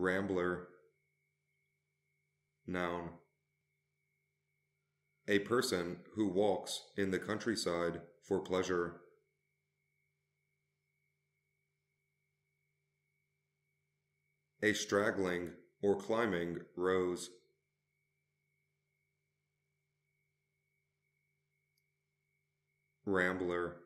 Rambler. Noun. A person who walks in the countryside for pleasure. A straggling or climbing rose. Rambler.